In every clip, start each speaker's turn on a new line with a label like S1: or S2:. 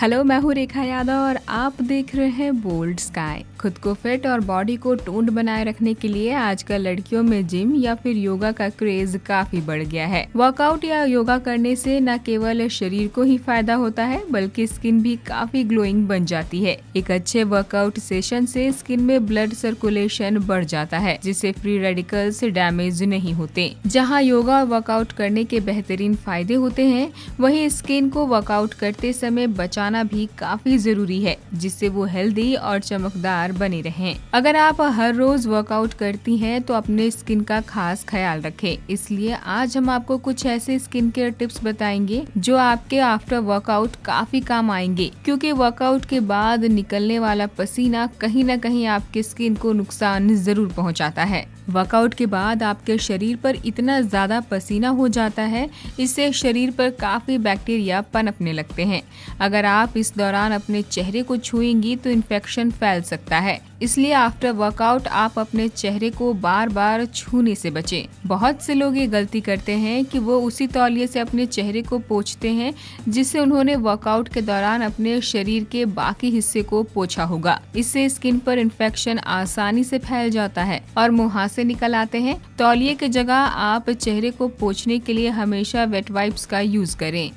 S1: Hello मैं हूँ रेखा यादव और आप देख रहे हैं बोल्ड स्काई खुद को फिट और बॉडी को टोंड बनाए रखने के लिए आजकल लड़कियों में जिम या फिर योगा का क्रेज काफी बढ़ गया है वर्कआउट या योगा करने से न केवल शरीर को ही फायदा होता है बल्कि स्किन भी काफी ग्लोइंग बन जाती है एक अच्छे वर्कआउट सेशन से स्किन में ब्लड सर्कुलेशन बढ़ जाता है जिससे फ्री रेडिकल्स डैमेज नहीं होते जहाँ योगा और वर्कआउट करने के बेहतरीन फायदे होते हैं वही स्किन को वर्कआउट करते समय बचा लगाना भी काफी जरूरी है जिससे वो हेल्दी और चमकदार बने रहें अगर आप हर रोज वर्कआउट करती हैं तो अपने स्किन का खास ख्याल रखें इसलिए आज हम आपको कुछ ऐसे स्किन केयर टिप्स बताएंगे जो आपके आफ्टर वर्कआउट काफी काम आएंगे क्योंकि वर्कआउट के बाद निकलने वाला पसीना कहीं ना कहीं आपके स्किन को नुकसान जरूर पहुँचाता है वर्कआउट के बाद आपके शरीर पर इतना ज़्यादा पसीना हो जाता है इससे शरीर पर काफ़ी बैक्टीरिया पनपने लगते हैं अगर आप इस दौरान अपने चेहरे को छुएंगी तो इन्फेक्शन फैल सकता है इसलिए आफ्टर वर्कआउट आप अपने चेहरे को बार बार छूने से बचें बहुत से लोग ये गलती करते हैं कि वो उसी तौलिए से अपने चेहरे को पोछते हैं जिससे उन्होंने वर्कआउट के दौरान अपने शरीर के बाकी हिस्से को पोछा होगा इससे स्किन पर इन्फेक्शन आसानी से फैल जाता है और मुहासे निकल आते हैं तौलिए की जगह आप चेहरे को पोछने के लिए हमेशा वेट वाइप्स का यूज करें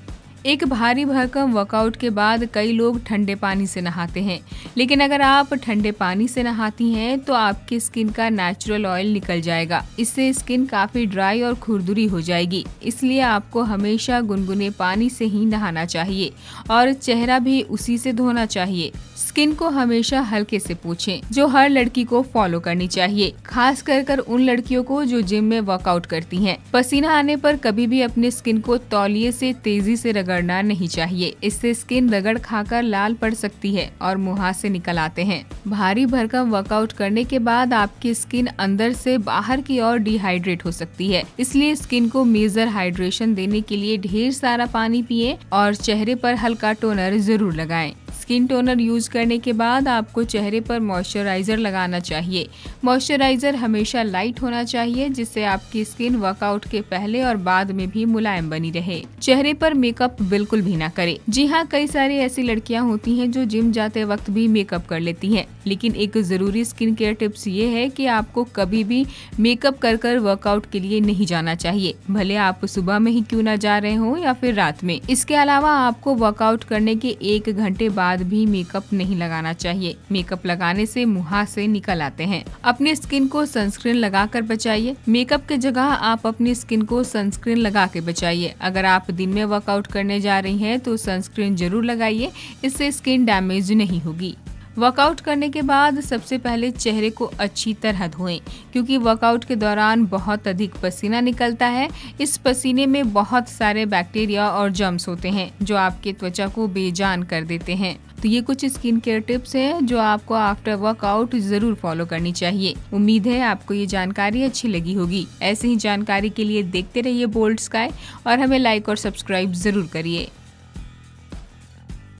S1: एक भारी भरकम वर्कआउट के बाद कई लोग ठंडे पानी से नहाते हैं लेकिन अगर आप ठंडे पानी से नहाती हैं तो आपकी स्किन का नेचुरल ऑयल निकल जाएगा इससे स्किन काफ़ी ड्राई और खुरदुरी हो जाएगी इसलिए आपको हमेशा गुनगुने पानी से ही नहाना चाहिए और चेहरा भी उसी से धोना चाहिए स्किन को हमेशा हल्के से पूछें जो हर लड़की को फॉलो करनी चाहिए खास कर कर उन लड़कियों को जो जिम में वर्कआउट करती हैं पसीना आने पर कभी भी अपने स्किन को तौलिए से तेजी से रगड़ना नहीं चाहिए इससे स्किन रगड़ खाकर लाल पड़ सकती है और मुहां ऐसी निकल आते हैं भारी भरकम वर्कआउट करने के बाद आपकी स्किन अंदर से बाहर की ओर डिहाइड्रेट हो सकती है इसलिए स्किन को मेजर हाइड्रेशन देने के लिए ढेर सारा पानी पिए और चेहरे पर हल्का टोनर जरूर लगाएं। स्किन टोनर यूज़ करने के बाद आपको चेहरे पर मॉइस्चराइज़र लगाना चाहिए मॉइस्चराइज़र हमेशा लाइट होना चाहिए जिससे आपकी स्किन वर्कआउट के पहले और बाद में भी मुलायम बनी रहे चेहरे पर मेकअप बिल्कुल भी ना करें जी हाँ कई सारी ऐसी लड़कियाँ होती हैं जो जिम जाते वक्त भी मेकअप कर लेती हैं लेकिन एक ज़रूरी स्किन केयर टिप्स ये है कि आपको कभी भी मेकअप कर कर वर्कआउट के लिए नहीं जाना चाहिए भले आप सुबह में ही क्यों ना जा रहे हो या फिर रात में इसके अलावा आपको वर्कआउट करने के एक घंटे बाद बाद भी मेकअप नहीं लगाना चाहिए मेकअप लगाने से मुहा से निकल आते हैं अपने स्किन को सनस्क्रीन लगा कर बचाइए मेकअप के जगह आप अपनी स्किन को सनस्क्रीन लगा के बचाइए अगर आप दिन में वर्कआउट करने जा रही हैं तो सनस्क्रीन जरूर लगाइए इससे स्किन डैमेज नहीं होगी वर्कआउट करने के बाद सबसे पहले चेहरे को अच्छी तरह धोएं क्योंकि वर्कआउट के दौरान बहुत अधिक पसीना निकलता है इस पसीने में बहुत सारे बैक्टीरिया और जर्म्स होते हैं जो आपके त्वचा को बेजान कर देते हैं तो ये कुछ स्किन केयर टिप्स हैं जो आपको आफ्टर वर्कआउट जरूर फॉलो करनी चाहिए उम्मीद है आपको ये जानकारी अच्छी लगी होगी ऐसे ही जानकारी के लिए देखते रहिए बोल्ड स्काई और हमें लाइक और सब्सक्राइब जरूर करिए